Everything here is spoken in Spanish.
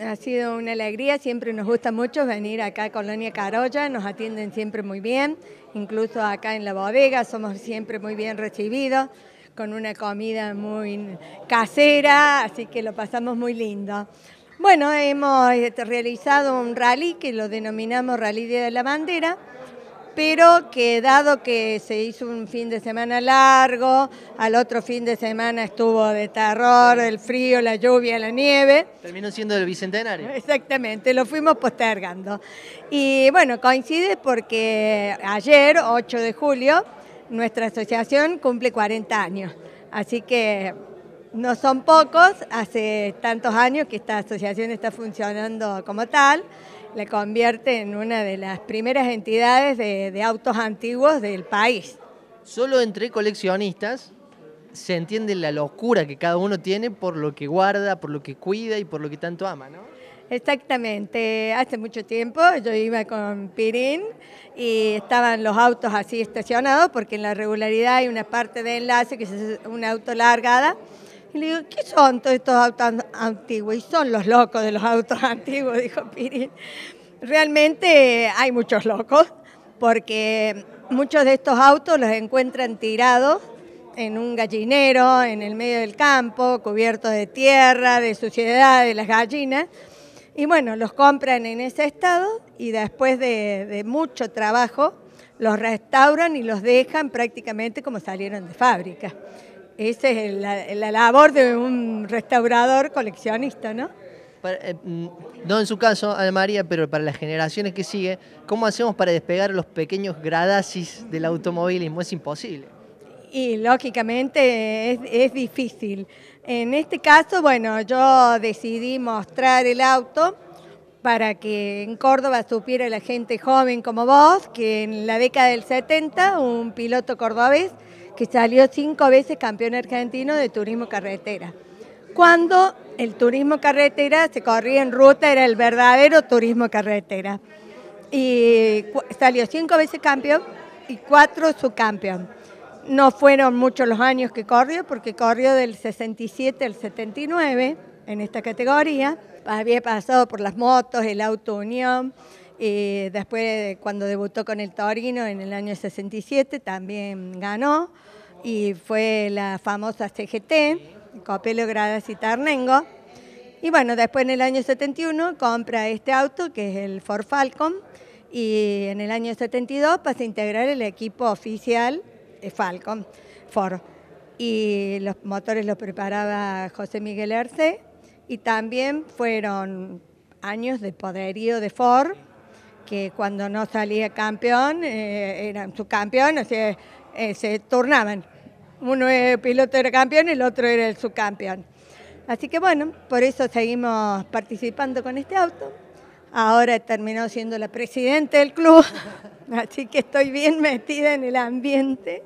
ha sido una alegría, siempre nos gusta mucho venir acá a Colonia Carolla, nos atienden siempre muy bien, incluso acá en la bodega somos siempre muy bien recibidos, con una comida muy casera, así que lo pasamos muy lindo. Bueno, hemos eh, realizado un rally que lo denominamos Rally de la Bandera, pero que dado que se hizo un fin de semana largo, al otro fin de semana estuvo de terror, el frío, la lluvia, la nieve. Terminó siendo el bicentenario. Exactamente, lo fuimos postergando. Y bueno, coincide porque ayer, 8 de julio, nuestra asociación cumple 40 años. Así que no son pocos, hace tantos años que esta asociación está funcionando como tal la convierte en una de las primeras entidades de, autos antiguos del país. Solo entre coleccionistas se entiende la locura que cada uno tiene por lo que guarda, por lo que cuida y por lo que tanto ama, ¿no? Exactamente, hace mucho tiempo yo iba con Pirín y estaban los autos así estacionados porque en la regularidad hay una parte de enlace que es una auto largada y le digo, ¿qué son todos estos autos antiguos? Y son los locos de los autos antiguos, dijo Piri. Realmente hay muchos locos, porque muchos de estos autos los encuentran tirados en un gallinero, en el medio del campo, cubiertos de tierra, de suciedad, de las gallinas. Y bueno, los compran en ese estado y después de, de mucho trabajo los restauran y los dejan prácticamente como salieron de fábrica. Esa es la, labor de un restaurador coleccionista, ¿no? Eh, mm, no en su caso, Ana María, pero para las generaciones que siguen, ¿cómo hacemos para despegar los pequeños gradasis del automovilismo? Es imposible. Y lógicamente es, es difícil. En este caso, bueno, yo decidí mostrar el auto para que en Córdoba supiera la gente joven como vos, que en la década del 70 un piloto cordobés que salió cinco veces campeón argentino de turismo carretera. Cuando el turismo carretera se corría en ruta, era el verdadero turismo carretera. Y salió cinco veces campeón y cuatro subcampeón. No fueron muchos los años que corrió, porque corrió del 67 al 79 en esta categoría. Había pasado por las motos, el auto unión, eh, después, cuando debutó con el Taurino en el año 67, también ganó y fue la famosa CGT, Copelo, Gradas y Tarnengo. Y bueno, después en el año 71 compra este auto, que es el Ford Falcon, y en el año 72 pasa a integrar el equipo oficial de Falcon, Ford. Y los motores los preparaba José Miguel Arce, y también fueron años de poderío de Ford, que cuando no salía campeón, eh, eran subcampeón, o sea, eh, se turnaban. Uno el piloto era campeón, el otro era el subcampeón. Así que bueno, por eso seguimos participando con este auto. Ahora he terminado siendo la presidenta del club, así que estoy bien metida en el ambiente.